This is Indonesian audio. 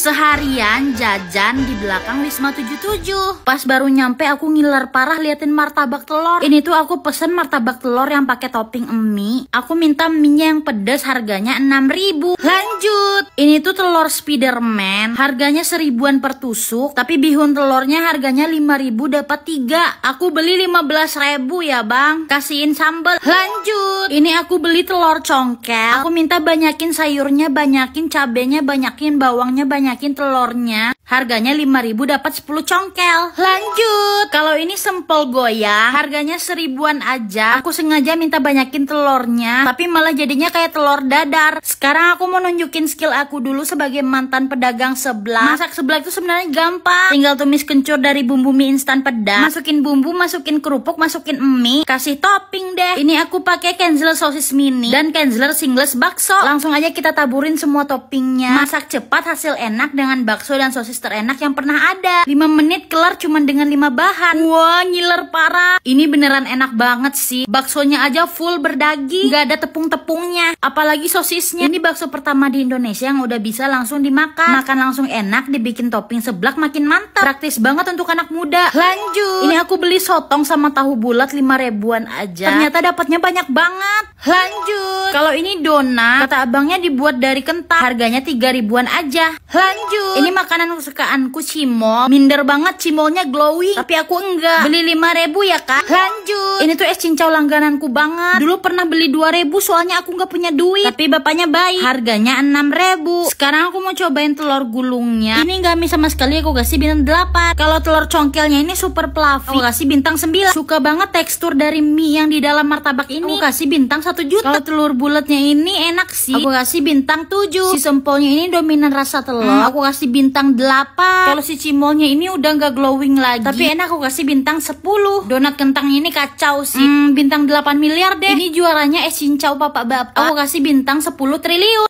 Seharian jajan di belakang Wisma 77. Pas baru nyampe aku ngiler parah liatin martabak telur. Ini tuh aku pesen martabak telur yang pakai topping mie. Aku minta mie yang pedas harganya 6000. Lanjut. Ini tuh telur Spiderman, harganya seribuan per tusuk, tapi bihun telurnya harganya 5000 dapat 3. Aku beli 15000 ya, Bang. Kasihin sambal. Lanjut. Ini aku beli telur congkel. Aku minta banyakin sayurnya, banyakin cabenya, banyakin bawangnya, banyakin banyakin telurnya Harganya 5000 dapat 10 congkel. Lanjut. Kalau ini sempol goya, harganya seribuan aja. Aku sengaja minta banyakin telurnya, tapi malah jadinya kayak telur dadar. Sekarang aku mau nunjukin skill aku dulu sebagai mantan pedagang seblak. Masak seblak itu sebenarnya gampang. Tinggal tumis kencur dari bumbu mie instan pedas, masukin bumbu, masukin kerupuk, masukin mie, kasih topping deh. Ini aku pakai Kenzler sosis mini dan Kenzler singles bakso. Langsung aja kita taburin semua toppingnya. Masak cepat, hasil enak dengan bakso dan sosis terenak yang pernah ada. 5 menit kelar cuman dengan 5 bahan. Wah, ngiler parah. Ini beneran enak banget sih. Baksonya aja full berdaging, Gak ada tepung-tepungnya. Apalagi sosisnya. Ini bakso pertama di Indonesia yang udah bisa langsung dimakan. Makan langsung enak, dibikin topping seblak makin mantap. Praktis banget untuk anak muda. Lanjut. Ini aku beli sotong sama tahu bulat 5 ribuan aja. Ternyata dapatnya banyak banget. Lanjut. Kalau ini donat, kata abangnya dibuat dari kentang. Harganya 3 ribuan aja. Lanjut. Ini makanan kesukaanku cimol. Minder banget cimolnya glowy Tapi aku enggak. Beli 5 ribu ya kak. Lanjut. Ini tuh es cincau langgananku banget. Dulu pernah beli 2 ribu soalnya aku nggak punya duit Tapi bapaknya baik Harganya 6 ribu Sekarang aku mau cobain telur gulungnya Ini mie sama sekali aku kasih bintang 8 Kalau telur congkelnya ini super fluffy Aku kasih bintang 9 Suka banget tekstur dari mie yang di dalam martabak ini Aku kasih bintang 1 juta Kalau telur bulatnya ini enak sih Aku kasih bintang 7 Si sempolnya ini dominan rasa telur hmm. Aku kasih bintang 8 Kalau si cimolnya ini udah gak glowing lagi Tapi enak aku kasih bintang 10 Donat kentang ini kacau sih hmm, Bintang 8 miliar deh Ini juaranya es cincau bapak-bapak Aku ngasih bintang 10 triliun.